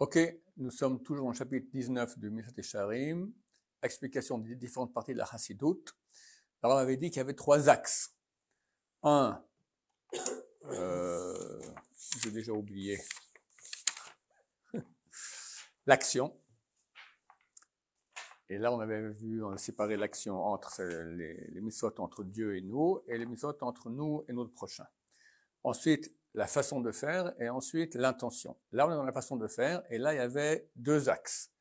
Ok, nous sommes toujours dans chapitre 19 de et charim explication des différentes parties de la Chassidoute. Alors on avait dit qu'il y avait trois axes. Un, euh, j'ai déjà oublié, l'action. Et là, on avait vu, on a séparé l'action entre les, les entre Dieu et nous, et les misotes entre nous et notre prochain. Ensuite, la façon de faire, et ensuite l'intention. Là, on est dans la façon de faire, et là, il y avait deux axes.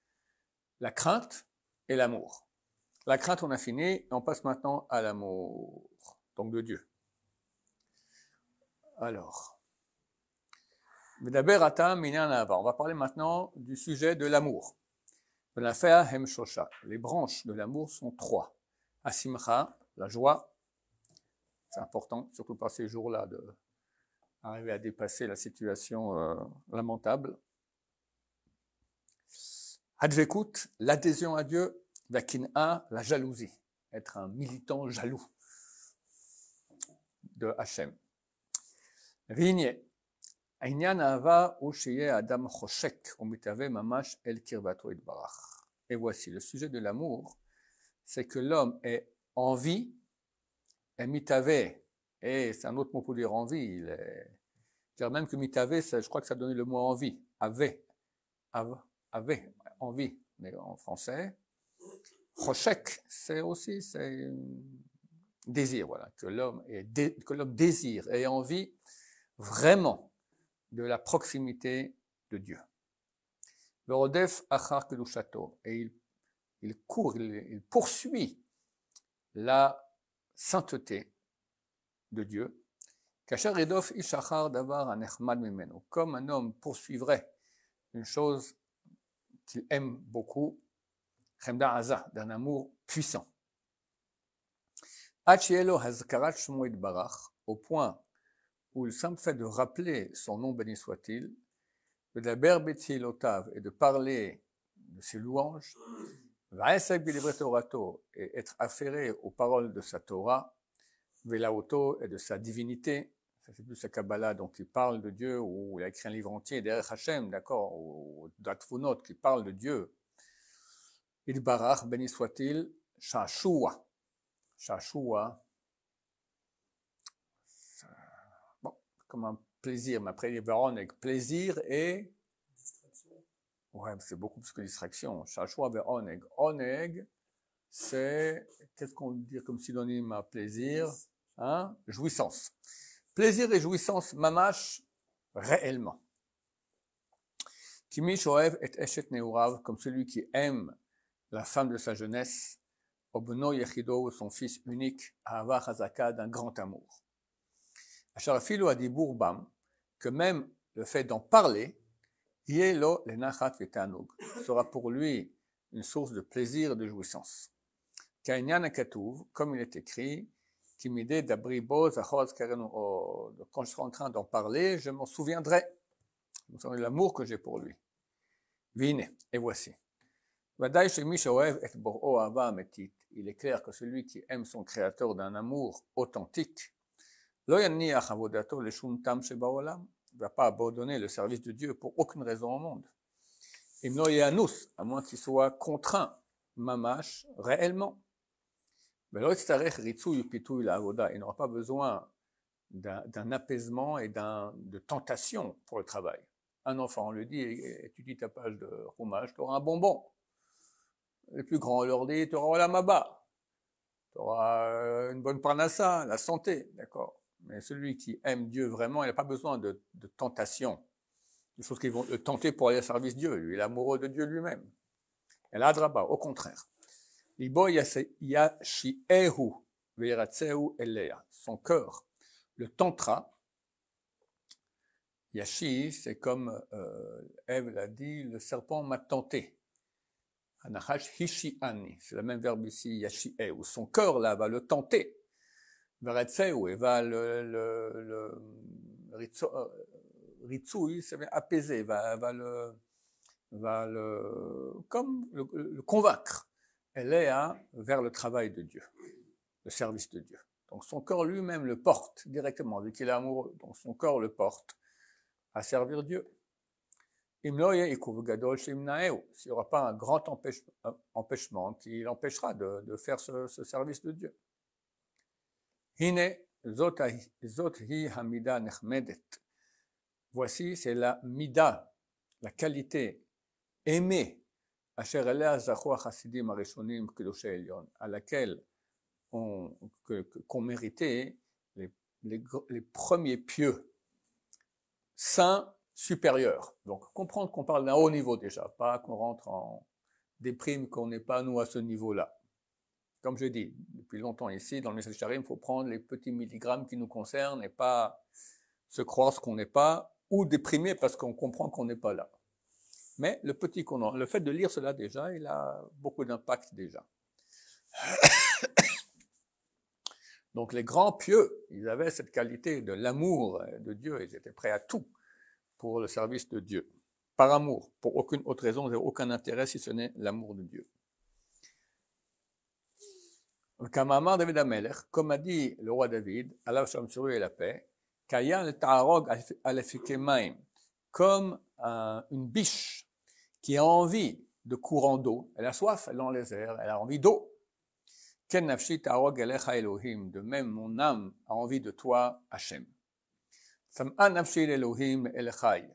La crainte et l'amour. La crainte, on a fini, et on passe maintenant à l'amour, donc de Dieu. Alors, on va parler maintenant du sujet de l'amour. Les branches de l'amour sont trois. Asimcha, la joie. C'est important, surtout par ces jours-là, d'arriver à dépasser la situation euh, lamentable. Advekut, l'adhésion à Dieu. Vakina, la jalousie. Être un militant jaloux de Hachem. Rigné. Et voici, le sujet de l'amour, c'est que l'homme est envie. vie, et mitave, et c'est un autre mot pour dire envie. il est, je même que mitave, je crois que ça donnait le mot envie, Avait, avait, envie, mais en français. Choshek, c'est aussi, c'est désir, voilà, que l'homme désire et envie vraiment de la proximité de Dieu. rodef achar kedushato et il il court il, poursuit la sainteté de Dieu. Kachar edof ishachar davar anechmad mimeno comme un homme poursuivrait une chose qu'il aime beaucoup, chemda aza d'un amour puissant. Achielo hazkarat shmoed barach au point où le simple fait de rappeler son nom béni soit-il, de la otav et de parler de ses louanges, et être affairé aux paroles de sa Torah, auto et de sa divinité, ça c'est plus sa Kabbalah, donc il parle de Dieu, ou il a écrit un livre entier, derrière Hachem, d'accord, ou Datfunot, qui parle de Dieu. Il barach, béni soit-il, Shashua. Shashua, comme un plaisir. Mais après, il y a plaisir et... Distraction. Ouais, c'est beaucoup plus que distraction. choix veroneg. Oneg, c'est, qu'est-ce qu'on dire comme synonyme à plaisir? Hein? Jouissance. Plaisir et jouissance, mamash, réellement. Kimi shoev et eshet neurav, comme celui qui aime la femme de sa jeunesse, obno son fils unique, avoir hazaka, d'un grand amour. Acharafilo a dit Bourbam que même le fait d'en parler, Yelo le sera pour lui une source de plaisir et de jouissance. comme il est écrit, qui d'abriboz quand je serai en train d'en parler, je m'en souviendrai. Vous l'amour que j'ai pour lui. Vine, et voici. Il est clair que celui qui aime son Créateur d'un amour authentique, לא יניח il ne va pas abandonner le service de Dieu pour aucune raison au monde. אם לא nous, à moins qu'il soit contraint, mamash, réellement. il n'aura pas besoin d'un apaisement et de tentation pour le travail. Un enfant, on lui dit, étudie ta page de roumage, tu auras un bonbon. Les plus grands, on leur dit, tu auras la maba, tu auras euh, une bonne parnassa, la santé, d'accord. Mais celui qui aime Dieu vraiment, il n'a pas besoin de, tentation, de choses qui vont le tenter pour aller au service de Dieu. Lui, il est amoureux de Dieu lui-même. Elle a Adraba, au contraire. Son cœur le tentera »« Yashi, c'est comme euh, Ève l'a dit, le serpent m'a tenté. Anahash hishi ani. C'est le même verbe ici, yashi Son cœur là va le tenter le « ריצוי, c'est apaiser, va, le, va le, comme convaincre. Elle est hein, vers le travail de Dieu, le service de Dieu. Donc son corps lui-même le porte directement, vu qu'il est amoureux. Donc son corps le porte à servir Dieu. S'il n'y aura pas un grand euh, empêchement qui l'empêchera de, faire ce service de Dieu. Hine hamida nechmedet. Voici, c'est la mida, la qualité aimée, à laquelle on, qu'on méritait les, premiers pieux, saints supérieurs. Donc, comprendre qu'on parle d'un haut niveau déjà, pas qu'on rentre en déprime, qu'on n'est pas nous à ce niveau-là comme je dis depuis longtemps ici, dans le Message il faut prendre les petits milligrammes qui nous concernent et pas se croire ce qu'on n'est pas ou déprimé parce qu'on comprend qu'on n'est pas là. Mais le petit le fait de lire cela déjà, il a beaucoup d'impact déjà. Donc les grands pieux, ils avaient cette qualité de l'amour de Dieu, ils étaient prêts à tout pour le service de Dieu, par amour, pour aucune autre raison, ils aucun intérêt si ce n'est l'amour de Dieu. David Amelech, comme a dit le roi David, Allah et la paix, Kayan Taharog Maim, comme une biche qui a envie de courant d'eau, elle a soif, elle est dans les airs, elle a envie d'eau. Ken Nafshi Taharog Elecha Elohim, de même mon âme a envie de toi, Hashem. Sam'an Nafshi Elohim Elechai,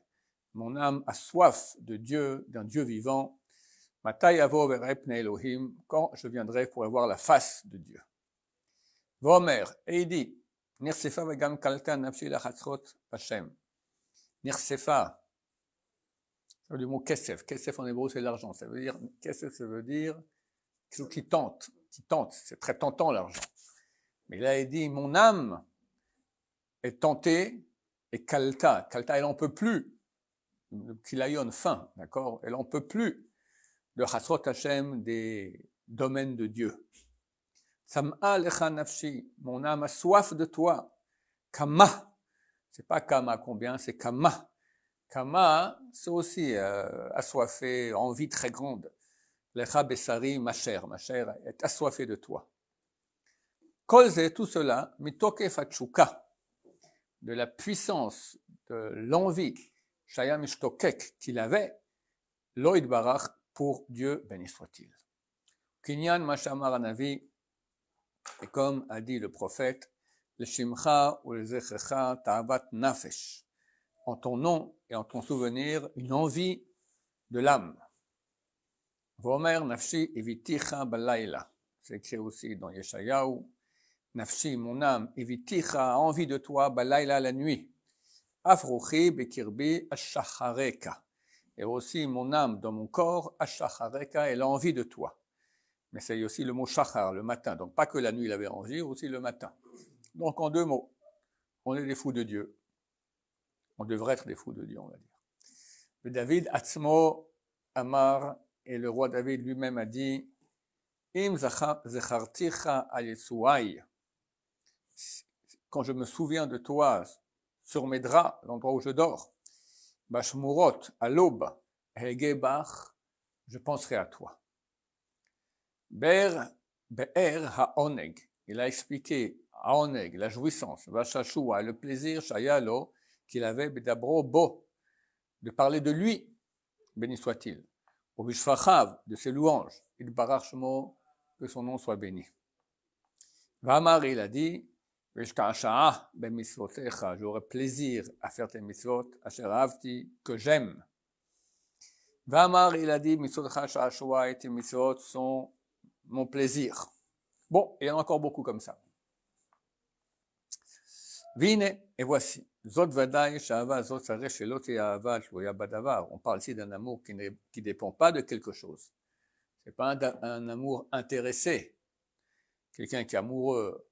mon âme a soif de Dieu, d'un Dieu vivant, Elohim, quand je viendrai pour avoir la face de Dieu. Vomer, et il dit, Nirsefa vegam kalta nafshi hatsrot Hashem. Nirsefa, c'est le mot kesef. Kesef en hébreu, c'est l'argent. Ça veut dire, kesef, ça veut dire quelque chose qui tente, qui tente. C'est très tentant, l'argent. Mais là, il dit, mon âme est tentée et kalta. Kalta, elle n'en peut plus. Kilayon, fin, d'accord? Elle n'en peut plus le Hasrot Hashem des domaines de Dieu. Sam'a lecha nafshi, mon âme a soif de toi. Kama, c'est pas kama combien, c'est kama. Kama, c'est aussi euh, assoiffé, envie très grande. Lecha besari, ma chère, ma chère est assoiffée de toi. Kolze, tout cela, mitoke fachuka, de la puissance, de l'envie, shayam qu'il avait, Loïd Barach pour Dieu béni soit-il. Kinyan Mashamar Anavi, et comme a dit le prophète, le Shimcha ou le Zechecha Ta'avat Nafesh, en ton nom et en ton souvenir, une envie de l'âme. Vomer Nafshi Eviticha Balaila, c'est écrit aussi dans Yeshayahu, Nafshi, mon âme, Eviticha envie de toi Balaila la nuit. Afrochi Bekirbi Ashachareka et aussi mon âme dans mon corps, elle a envie de toi. Mais c'est aussi le mot Shachar, le matin. Donc pas que la nuit il avait envie, aussi le matin. Donc en deux mots, on est des fous de Dieu. On devrait être des fous de Dieu, on va dire. Le David Atzmo Amar, et le roi David lui-même a dit, Im quand je me souviens de toi sur mes draps, l'endroit où je dors, Bashmurot, à l'aube, Hegebach, je penserai à toi. Ber, Be'er ha'oneg, il a expliqué ha'oneg, la jouissance, Vashashua, le plaisir, Shayalo, qu'il avait, Bedabro, Bo, de parler de lui, béni soit-il, au de ses louanges, il barachmo, que son nom soit béni. Vamar, il a dit, J'aurais j'aurai plaisir à faire tes mitzvot, asher avti, que j'aime. Vamar, il a dit, mitzvotecha et tes mitzvot sont mon plaisir. Bon, il y en a encore beaucoup comme ça. Vine, et voici. Zot vadai zot On parle ici d'un amour qui ne qui dépend pas de quelque chose. Ce n'est pas un amour intéressé. Quelqu'un qui est amoureux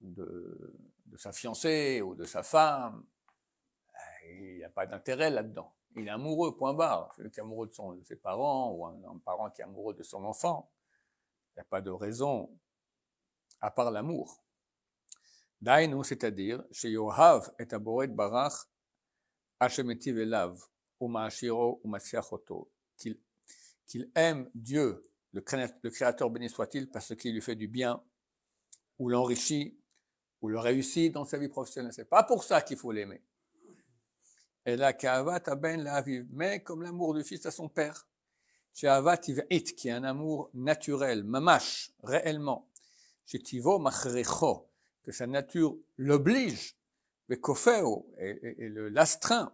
de, sa fiancée ou de sa femme, il n'y a pas d'intérêt là-dedans. Il est amoureux, point barre. Celui qui est amoureux de, son, ses parents ou un, parent qui est amoureux de son enfant, il n'y a pas de raison à part l'amour. Dainu, c'est-à-dire, chez Yohav et Aboret Barach, ma Velav, ou ma qu'il qu'il aime Dieu, le le créateur béni soit-il, parce qu'il lui fait du bien ou l'enrichit ou le réussit dans sa vie professionnelle. C'est pas pour ça qu'il faut l'aimer. Et la a ben la mais comme l'amour du fils à son père. qui est un amour naturel, mamash, réellement. ma machrecho, que sa nature l'oblige, mais et, et, le l'astreint,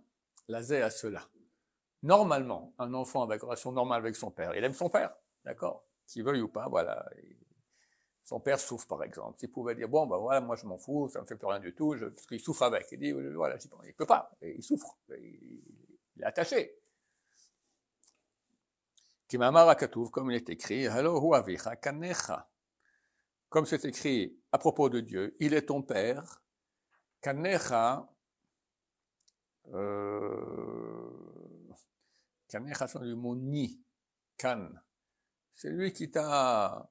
lazé à cela. Normalement, un enfant avec relation normale avec son père, il aime son père, d'accord Qu'il veuille ou pas, voilà, son père souffre, par exemple. S'il pouvait dire, bon, ben voilà, moi je m'en fous, ça me fait plus rien du tout, je, parce qu'il souffre avec. Il dit, voilà, il ne peut pas, il souffre, il, est attaché. Comme il est écrit, comme c'est écrit à propos de Dieu, il est ton père. Kanecha, euh, Kanecha, c'est le mot ni, kan. C'est lui qui t'a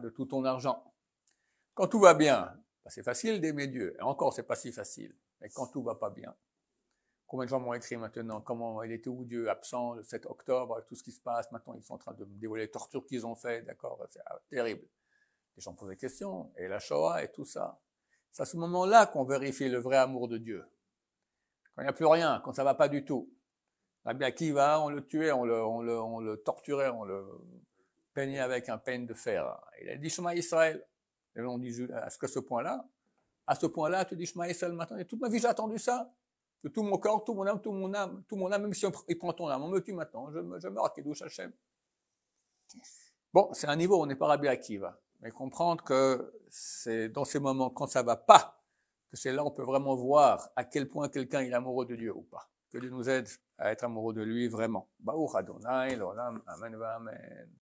de tout ton argent. Quand tout va bien, bah, c'est facile d'aimer Dieu. Et encore, c'est pas si facile. Mais quand tout va pas bien, combien de gens m'ont écrit maintenant Comment il était où Dieu Absent le 7 octobre, tout ce qui se passe. Maintenant, ils sont en train de me dévoiler les tortures qu'ils ont fait. D'accord C'est ah, terrible. Les gens posent des questions. Et la Shoah et tout ça. C'est à ce moment-là qu'on vérifie le vrai amour de Dieu. Quand il n'y a plus rien, quand ça va pas du tout. Là, bien, qui va On le tuait, on le, on le, on le torturait, on le peigné avec un peigne de fer. Il a dit Shema Israël. Et on dit à ce point-là, à ce point-là, tu dis Shema Israël maintenant. Et toute ma vie, j'ai attendu ça. Que tout mon corps, tout mon âme, tout mon âme, tout mon âme, même si on, prend ton âme, on me tue maintenant, je, me, je meurs, Bon, c'est un niveau, on n'est pas Rabbi va Mais comprendre que c'est dans ces moments, quand ça va pas, que c'est là on peut vraiment voir à quel point quelqu'un est amoureux de Dieu ou pas. Que Dieu nous aide à être amoureux de lui vraiment. Baruch Adonai, l'Olam, Amen, Amen.